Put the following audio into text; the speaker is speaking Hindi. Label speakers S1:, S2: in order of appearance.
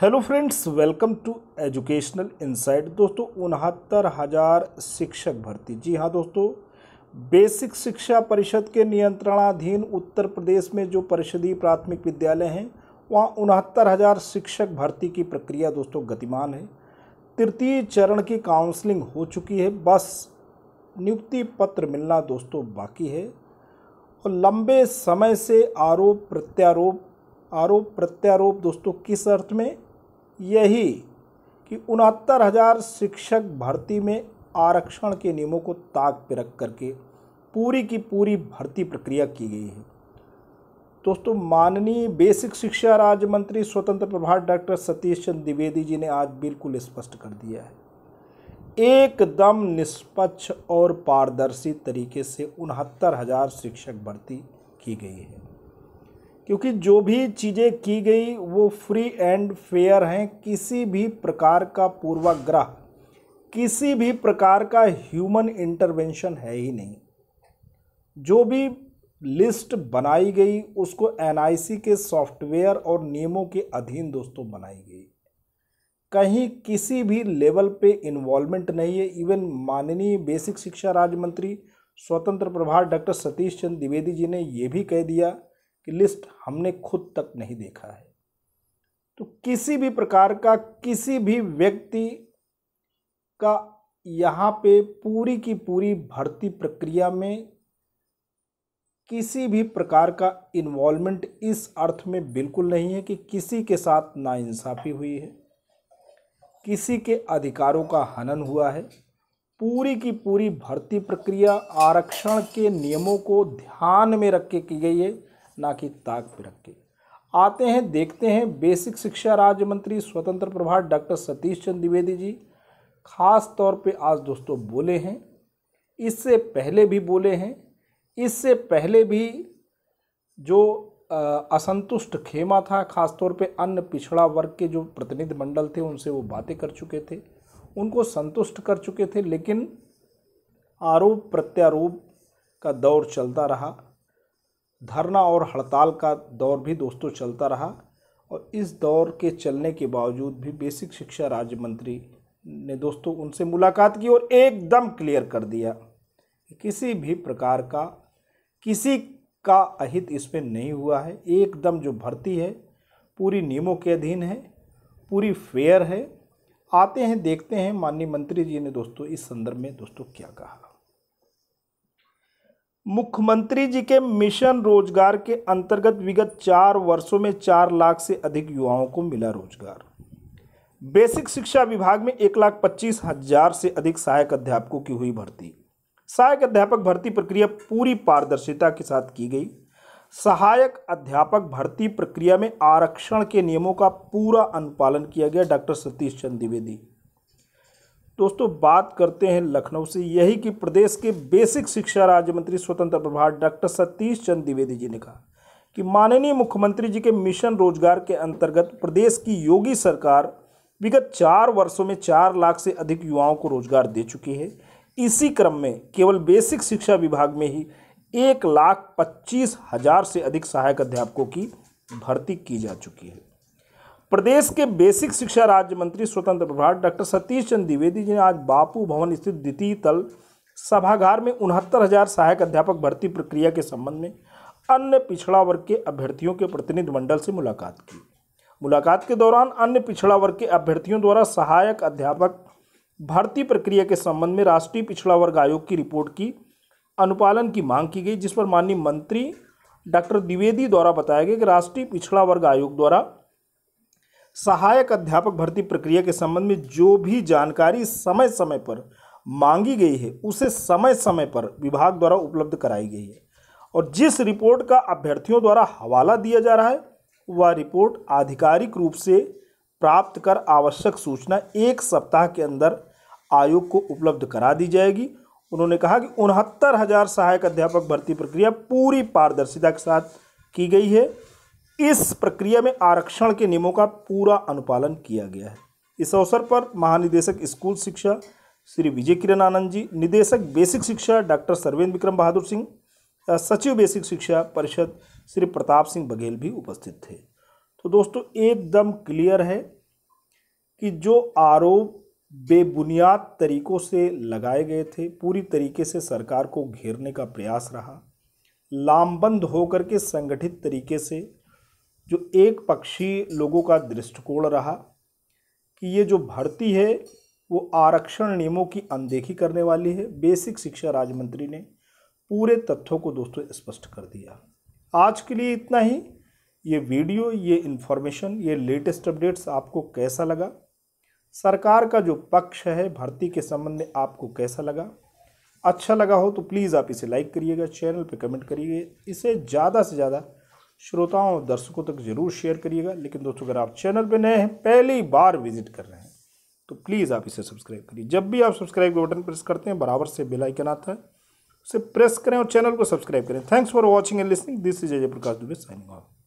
S1: hello friends welcome to educational insight दोस्तों उनहत्तर हज़ार शिक्षक भर्ती जी हाँ दोस्तों बेसिक शिक्षा परिषद के नियंत्रणाधीन उत्तर प्रदेश में जो परिषदीय प्राथमिक विद्यालय हैं वहाँ उनहत्तर हज़ार शिक्षक भर्ती की प्रक्रिया दोस्तों गतिमान है तृतीय चरण की काउंसलिंग हो चुकी है बस नियुक्ति पत्र मिलना दोस्तों बाकी है और लंबे समय से आरोप प्रत्यारोप आरोप प्रत्यारोप दोस्तों किस अर्थ में यही कि उनहत्तर हज़ार शिक्षक भर्ती में आरक्षण के नियमों को ताक पर रख करके पूरी की पूरी भर्ती प्रक्रिया की गई है दोस्तों माननीय बेसिक शिक्षा राज्य मंत्री स्वतंत्र प्रभार डॉक्टर सतीश चंद्र द्विवेदी जी ने आज बिल्कुल स्पष्ट कर दिया है एकदम निष्पक्ष और पारदर्शी तरीके से उनहत्तर हज़ार शिक्षक भर्ती की गई है क्योंकि जो भी चीज़ें की गई वो फ्री एंड फेयर हैं किसी भी प्रकार का पूर्वाग्रह किसी भी प्रकार का ह्यूमन इंटरवेंशन है ही नहीं जो भी लिस्ट बनाई गई उसको एनआईसी के सॉफ्टवेयर और नियमों के अधीन दोस्तों बनाई गई कहीं किसी भी लेवल पे इन्वॉल्वमेंट नहीं है इवन माननीय बेसिक शिक्षा राज्य मंत्री स्वतंत्र प्रभार डॉक्टर सतीश चंद्र द्विवेदी जी ने यह भी कह दिया कि लिस्ट हमने खुद तक नहीं देखा है तो किसी भी प्रकार का किसी भी व्यक्ति का यहाँ पे पूरी की पूरी भर्ती प्रक्रिया में किसी भी प्रकार का इन्वॉल्वमेंट इस अर्थ में बिल्कुल नहीं है कि किसी के साथ नाइंसाफ़ी हुई है किसी के अधिकारों का हनन हुआ है पूरी की पूरी भर्ती प्रक्रिया आरक्षण के नियमों को ध्यान में रख के की गई है ना कि ताक पर रख के आते हैं देखते हैं बेसिक शिक्षा राज्य मंत्री स्वतंत्र प्रभार डॉक्टर सतीश चंद द्विवेदी जी खास तौर पे आज दोस्तों बोले हैं इससे पहले भी बोले हैं इससे पहले भी जो असंतुष्ट खेमा था खासतौर पे अन्य पिछड़ा वर्ग के जो प्रतिनिधिमंडल थे उनसे वो बातें कर चुके थे उनको संतुष्ट कर चुके थे लेकिन आरोप प्रत्यारोप का दौर चलता रहा धरना और हड़ताल का दौर भी दोस्तों चलता रहा और इस दौर के चलने के बावजूद भी बेसिक शिक्षा राज्य मंत्री ने दोस्तों उनसे मुलाकात की और एकदम क्लियर कर दिया कि किसी भी प्रकार का किसी का अहित इसमें नहीं हुआ है एकदम जो भर्ती है पूरी नियमों के अधीन है पूरी फेयर है आते हैं देखते हैं माननीय मंत्री जी ने दोस्तों इस संदर्भ में दोस्तों क्या कहा मुख्यमंत्री जी के मिशन रोजगार के अंतर्गत विगत चार वर्षों में चार लाख से अधिक युवाओं को मिला रोजगार बेसिक शिक्षा विभाग में एक लाख पच्चीस हजार से अधिक सहायक अध्यापकों की हुई भर्ती सहायक अध्यापक भर्ती प्रक्रिया पूरी पारदर्शिता के साथ की गई सहायक अध्यापक भर्ती प्रक्रिया में आरक्षण के नियमों का पूरा अनुपालन किया गया डॉक्टर सतीश चंद द्विवेदी दोस्तों बात करते हैं लखनऊ से यही कि प्रदेश के बेसिक शिक्षा राज्य मंत्री स्वतंत्र प्रभार डॉक्टर सतीश चंद द्विवेदी जी ने कहा कि माननीय मुख्यमंत्री जी के मिशन रोजगार के अंतर्गत प्रदेश की योगी सरकार विगत चार वर्षों में चार लाख से अधिक युवाओं को रोजगार दे चुकी है इसी क्रम में केवल बेसिक शिक्षा विभाग में ही एक लाख पच्चीस हजार से अधिक सहायक अध्यापकों की भर्ती की जा चुकी है प्रदेश के बेसिक शिक्षा राज्य मंत्री स्वतंत्र प्रभार डॉक्टर सतीश चंद द्विवेदी जी ने आज बापू भवन स्थित द्वितीय तल सभागार में उनहत्तर हजार सहायक अध्यापक भर्ती प्रक्रिया के संबंध में अन्य पिछड़ा वर्ग के अभ्यर्थियों के प्रतिनिधिमंडल से मुलाकात की मुलाकात के दौरान अन्य पिछड़ा वर्ग के अभ्यर्थियों द्वारा सहायक अध्यापक भर्ती प्रक्रिया के संबंध में राष्ट्रीय पिछड़ा वर्ग आयोग की रिपोर्ट की अनुपालन की मांग की गई जिस पर माननीय मंत्री डॉक्टर द्विवेदी द्वारा बताया गया कि राष्ट्रीय पिछड़ा वर्ग आयोग द्वारा सहायक अध्यापक भर्ती प्रक्रिया के संबंध में जो भी जानकारी समय समय पर मांगी गई है उसे समय समय पर विभाग द्वारा उपलब्ध कराई गई है और जिस रिपोर्ट का अभ्यर्थियों द्वारा हवाला दिया जा रहा है वह रिपोर्ट आधिकारिक रूप से प्राप्त कर आवश्यक सूचना एक सप्ताह के अंदर आयोग को उपलब्ध करा दी जाएगी उन्होंने कहा कि उनहत्तर हज़ार सहायक अध्यापक भर्ती प्रक्रिया पूरी पारदर्शिता के साथ की गई है इस प्रक्रिया में आरक्षण के नियमों का पूरा अनुपालन किया गया है इस अवसर पर महानिदेशक स्कूल शिक्षा श्री विजय किरण आनंद जी निदेशक बेसिक शिक्षा डॉक्टर सर्वेंद्र विक्रम बहादुर सिंह सचिव बेसिक शिक्षा परिषद श्री प्रताप सिंह बघेल भी उपस्थित थे तो दोस्तों एकदम क्लियर है कि जो आरोप बेबुनियाद तरीकों से लगाए गए थे पूरी तरीके से सरकार को घेरने का प्रयास रहा लामबंद होकर के संगठित तरीके से जो एक पक्षी लोगों का दृष्टिकोण रहा कि ये जो भर्ती है वो आरक्षण नियमों की अनदेखी करने वाली है बेसिक शिक्षा राज्य मंत्री ने पूरे तथ्यों को दोस्तों स्पष्ट कर दिया आज के लिए इतना ही ये वीडियो ये इन्फॉर्मेशन ये लेटेस्ट अपडेट्स आपको कैसा लगा सरकार का जो पक्ष है भर्ती के संबंध में आपको कैसा लगा अच्छा लगा हो तो प्लीज़ आप इसे लाइक करिएगा चैनल पे कमेंट करिए इसे ज़्यादा से ज़्यादा श्रोताओं और दर्शकों तक ज़रूर शेयर करिएगा लेकिन दोस्तों अगर आप चैनल पर नए हैं पहली बार विजिट कर रहे हैं तो प्लीज़ आप इसे सब्सक्राइब करिए जब भी आप सब्सक्राइब के बटन प्रेस करते हैं बराबर से बेल आइकन आता है उसे प्रेस करें और चैनल को सब्सक्राइब करें thanks for watching and listening this is Ajay Prakash Dubey signing of